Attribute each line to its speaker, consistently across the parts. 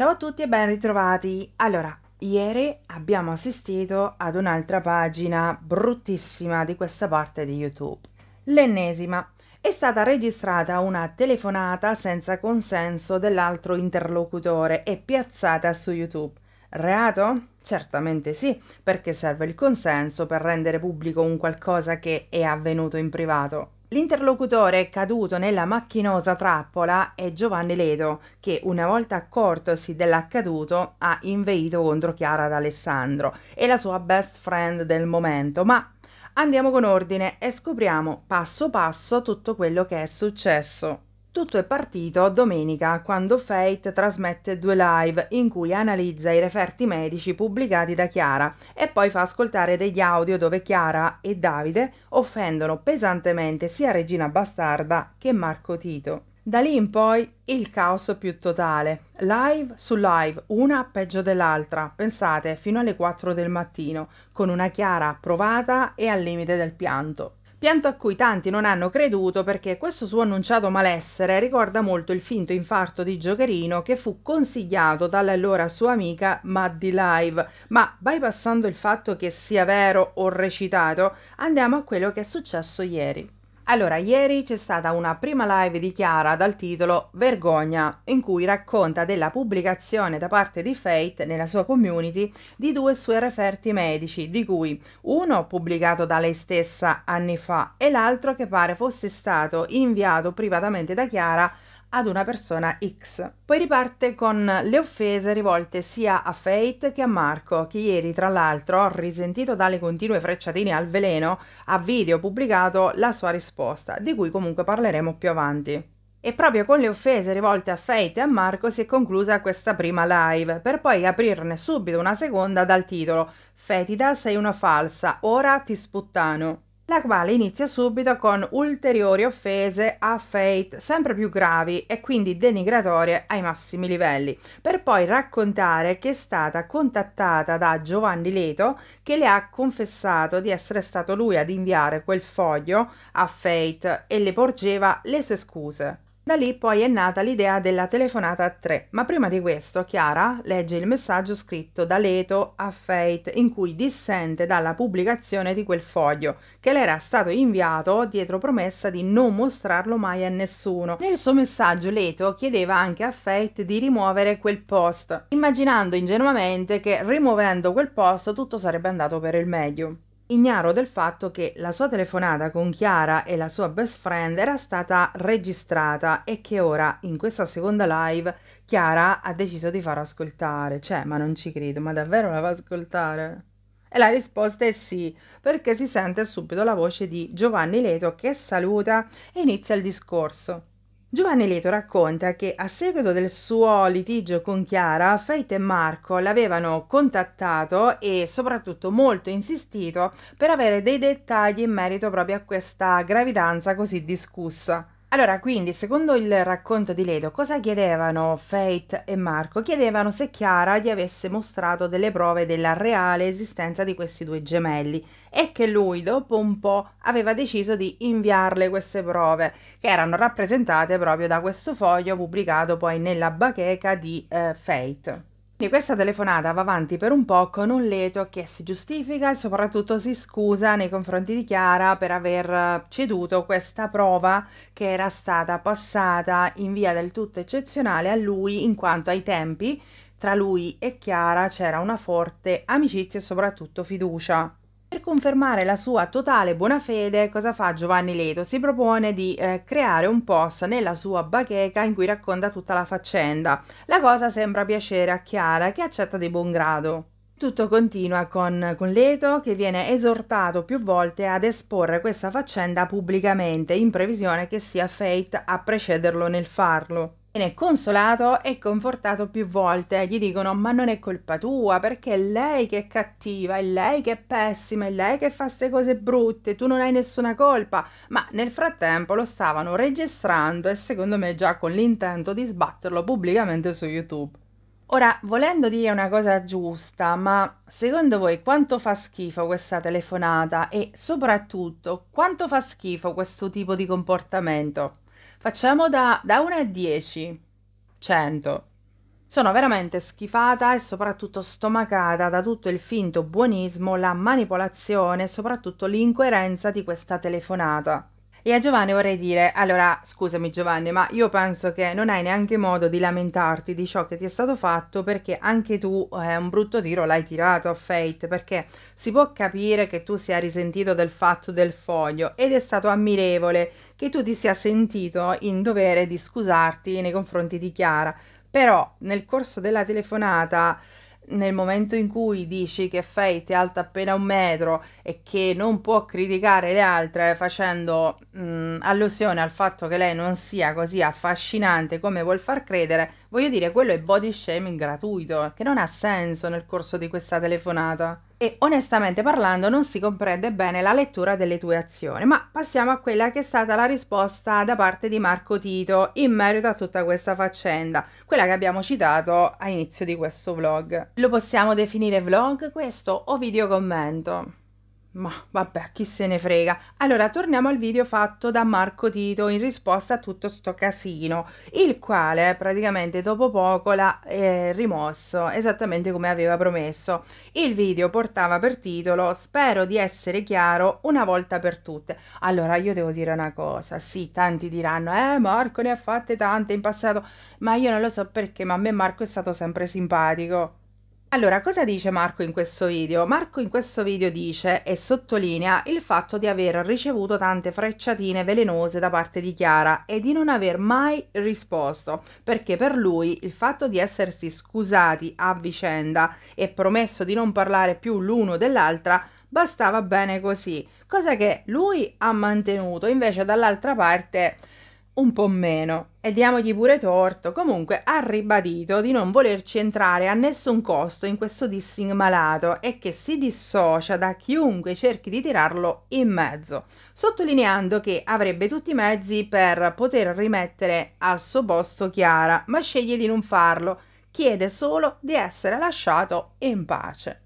Speaker 1: Ciao a tutti e ben ritrovati. Allora, ieri abbiamo assistito ad un'altra pagina bruttissima di questa parte di YouTube. L'ennesima. È stata registrata una telefonata senza consenso dell'altro interlocutore e piazzata su YouTube. Reato? Certamente sì, perché serve il consenso per rendere pubblico un qualcosa che è avvenuto in privato. L'interlocutore caduto nella macchinosa trappola è Giovanni Ledo, che una volta accortosi dell'accaduto ha inveito contro Chiara d'Alessandro e la sua best friend del momento, ma andiamo con ordine e scopriamo passo passo tutto quello che è successo. Tutto è partito domenica quando Fate trasmette due live in cui analizza i referti medici pubblicati da Chiara e poi fa ascoltare degli audio dove Chiara e Davide offendono pesantemente sia Regina Bastarda che Marco Tito. Da lì in poi il caos più totale. Live su live, una peggio dell'altra, pensate, fino alle 4 del mattino, con una Chiara provata e al limite del pianto pianto a cui tanti non hanno creduto perché questo suo annunciato malessere ricorda molto il finto infarto di Giocherino che fu consigliato dall'allora sua amica Maddie Live, ma bypassando il fatto che sia vero o recitato, andiamo a quello che è successo ieri. Allora, ieri c'è stata una prima live di Chiara dal titolo Vergogna, in cui racconta della pubblicazione da parte di Fate nella sua community di due suoi referti medici, di cui uno pubblicato da lei stessa anni fa e l'altro che pare fosse stato inviato privatamente da Chiara ad una persona X. Poi riparte con le offese rivolte sia a Fate che a Marco, che ieri tra l'altro, risentito dalle continue frecciatine al veleno, ha video pubblicato la sua risposta, di cui comunque parleremo più avanti. E proprio con le offese rivolte a Fate e a Marco si è conclusa questa prima live, per poi aprirne subito una seconda dal titolo Fetida sei una falsa, ora ti sputtano la quale inizia subito con ulteriori offese a Fate sempre più gravi e quindi denigratorie ai massimi livelli, per poi raccontare che è stata contattata da Giovanni Leto che le ha confessato di essere stato lui ad inviare quel foglio a Fate e le porgeva le sue scuse. Da lì poi è nata l'idea della telefonata a tre, ma prima di questo Chiara legge il messaggio scritto da Leto a Fate in cui dissente dalla pubblicazione di quel foglio che le era stato inviato dietro promessa di non mostrarlo mai a nessuno. Nel suo messaggio Leto chiedeva anche a Fate di rimuovere quel post, immaginando ingenuamente che rimuovendo quel post tutto sarebbe andato per il meglio ignaro del fatto che la sua telefonata con Chiara e la sua best friend era stata registrata e che ora, in questa seconda live, Chiara ha deciso di far ascoltare. Cioè, ma non ci credo, ma davvero la va a ascoltare? E la risposta è sì, perché si sente subito la voce di Giovanni Leto che saluta e inizia il discorso. Giovanni Leto racconta che a seguito del suo litigio con Chiara, Fate e Marco l'avevano contattato e soprattutto molto insistito per avere dei dettagli in merito proprio a questa gravidanza così discussa. Allora, quindi, secondo il racconto di Ledo, cosa chiedevano Faith e Marco? Chiedevano se Chiara gli avesse mostrato delle prove della reale esistenza di questi due gemelli e che lui, dopo un po', aveva deciso di inviarle queste prove, che erano rappresentate proprio da questo foglio pubblicato poi nella bacheca di eh, Fate. E questa telefonata va avanti per un po' con un Leto che si giustifica e soprattutto si scusa nei confronti di Chiara per aver ceduto questa prova che era stata passata in via del tutto eccezionale a lui in quanto ai tempi tra lui e Chiara c'era una forte amicizia e soprattutto fiducia. Per confermare la sua totale buona fede, cosa fa Giovanni Leto? Si propone di eh, creare un post nella sua bacheca in cui racconta tutta la faccenda. La cosa sembra piacere a Chiara, che accetta di buon grado. Tutto continua con, con, Leto che viene esortato più volte ad esporre questa faccenda pubblicamente in previsione che sia Fate a precederlo nel farlo. Viene consolato e confortato più volte. Gli dicono: Ma non è colpa tua, perché è lei che è cattiva, è lei che è pessima, è lei che fa queste cose brutte, tu non hai nessuna colpa. Ma nel frattempo lo stavano registrando e secondo me già con l'intento di sbatterlo pubblicamente su YouTube. Ora, volendo dire una cosa giusta, ma secondo voi quanto fa schifo questa telefonata e soprattutto quanto fa schifo questo tipo di comportamento? Facciamo da, da 1 a 10, 100. Sono veramente schifata e soprattutto stomacata da tutto il finto buonismo, la manipolazione e soprattutto l'incoerenza di questa telefonata. E a Giovanni vorrei dire, allora scusami Giovanni, ma io penso che non hai neanche modo di lamentarti di ciò che ti è stato fatto perché anche tu eh, un brutto tiro l'hai tirato a Fate, perché si può capire che tu sia risentito del fatto del foglio ed è stato ammirevole che tu ti sia sentito in dovere di scusarti nei confronti di Chiara, però nel corso della telefonata nel momento in cui dici che Fate è alta appena un metro e che non può criticare le altre facendo mh, mm, allusione al fatto che lei non sia così affascinante come vuol far credere, voglio dire quello è body shaming gratuito, che non ha senso nel corso di questa telefonata e onestamente parlando non si comprende bene la lettura delle tue azioni, ma passiamo a quella che è stata la risposta da parte di Marco Tito in merito a tutta questa faccenda, quella che abbiamo citato all'inizio di questo vlog. Lo possiamo definire vlog questo o video commento? Ma vabbè, chi se ne frega. Allora, torniamo al video fatto da Marco Tito in risposta a tutto sto casino, il quale praticamente dopo poco l'ha eh, rimosso, esattamente come aveva promesso. Il video portava per titolo Spero di essere chiaro una volta per tutte. Allora, io devo dire una cosa, sì, tanti diranno, eh, Marco ne ha fatte tante in passato, ma io non lo so perché, ma a me Marco è stato sempre simpatico. Allora, cosa dice Marco in questo video? Marco in questo video dice e sottolinea il fatto di aver ricevuto tante frecciatine velenose da parte di Chiara e di non aver mai risposto, perché per lui il fatto di essersi scusati a vicenda e promesso di non parlare più l'uno dell'altra bastava bene così, cosa che lui ha mantenuto, invece dall'altra parte un po' meno. E diamogli pure torto. Comunque ha ribadito di non volerci entrare a nessun costo in questo dissing malato e che si dissocia da chiunque cerchi di tirarlo in mezzo, sottolineando che avrebbe tutti i mezzi per poter rimettere al suo posto Chiara, ma sceglie di non farlo. Chiede solo di essere lasciato in pace.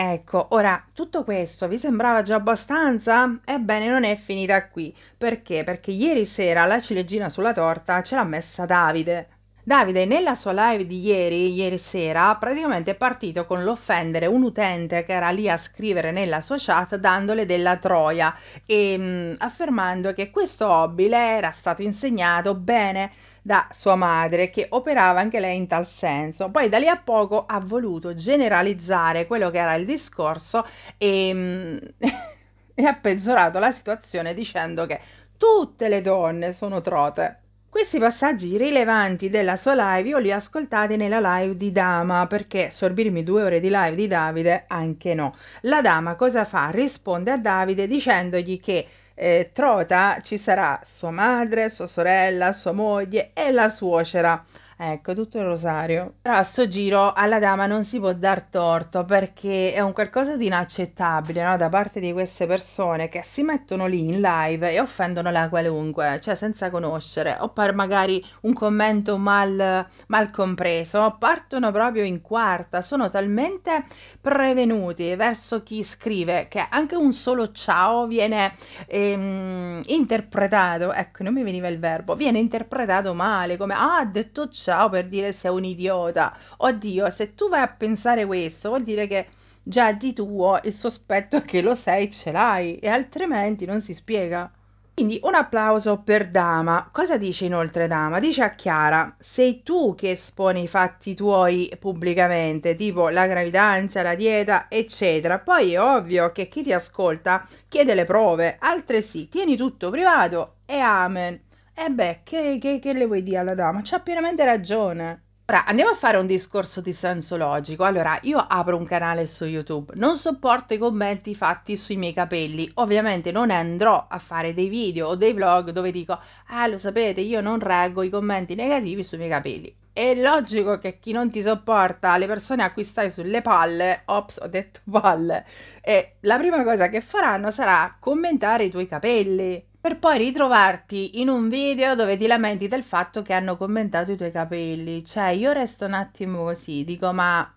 Speaker 1: Ecco, ora tutto questo vi sembrava già abbastanza? Ebbene, non è finita qui. Perché? Perché ieri sera la ciliegina sulla torta ce l'ha messa Davide. Davide nella sua live di ieri, ieri sera, praticamente è partito con l'offendere un utente che era lì a scrivere nella sua chat dandole della troia e ehm, mh, affermando che questo hobby le era stato insegnato bene da sua madre che operava anche lei in tal senso. Poi da lì a poco ha voluto generalizzare quello che era il discorso e, ehm, mh, e ha peggiorato la situazione dicendo che tutte le donne sono trote. Questi passaggi rilevanti della sua live io li ho ascoltati nella live di Dama perché sorbirmi due ore di live di Davide anche no. La Dama cosa fa? Risponde a Davide dicendogli che eh, Trota ci sarà sua madre, sua sorella, sua moglie e la suocera. Ecco, tutto il rosario. Però a sto giro alla dama non si può dar torto perché è un qualcosa di inaccettabile no? da parte di queste persone che si mettono lì in live e offendono la qualunque, cioè senza conoscere, o per magari un commento mal, mal compreso, partono proprio in quarta, sono talmente prevenuti verso chi scrive che anche un solo ciao viene ehm, interpretato, ecco non mi veniva il verbo, viene interpretato male come ah ha detto ciao faccia o oh, per dire sei un idiota. Oddio, se tu vai a pensare questo, vuol dire che già di tuo il sospetto che lo sei ce l'hai e altrimenti non si spiega. Quindi un applauso per Dama. Cosa dice inoltre Dama? Dice a Chiara, sei tu che esponi i fatti tuoi pubblicamente, tipo la gravidanza, la dieta, eccetera. Poi è ovvio che chi ti ascolta chiede le prove, altresì tieni tutto privato e amen. E eh beh, che, che, che le vuoi dire alla dama? C'ha pienamente ragione. Ora andiamo a fare un discorso di senso logico. Allora, io apro un canale su YouTube, non sopporto i commenti fatti sui miei capelli. Ovviamente non andrò a fare dei video o dei vlog dove dico, ah lo sapete, io non reggo i commenti negativi sui miei capelli. È logico che chi non ti sopporta, le persone a cui stai sulle palle, ops, ho detto palle, e la prima cosa che faranno sarà commentare i tuoi capelli per poi ritrovarti in un video dove ti lamenti del fatto che hanno commentato i tuoi capelli. Cioè, io resto un attimo così, dico, ma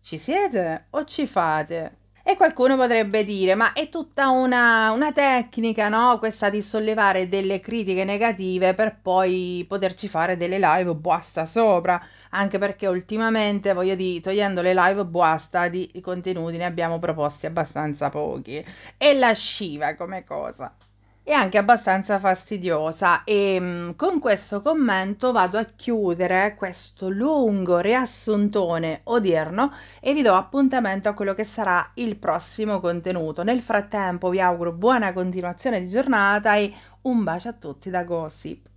Speaker 1: ci siete o ci fate? E qualcuno potrebbe dire, ma è tutta una, una, tecnica, no? Questa di sollevare delle critiche negative per poi poterci fare delle live basta sopra. Anche perché ultimamente, voglio dire, togliendo le live basta di contenuti ne abbiamo proposti abbastanza pochi. È lasciva come cosa e anche abbastanza fastidiosa e mm, con questo commento vado a chiudere questo lungo riassuntone odierno e vi do appuntamento a quello che sarà il prossimo contenuto. Nel frattempo vi auguro buona continuazione di giornata e un bacio a tutti da Gossip.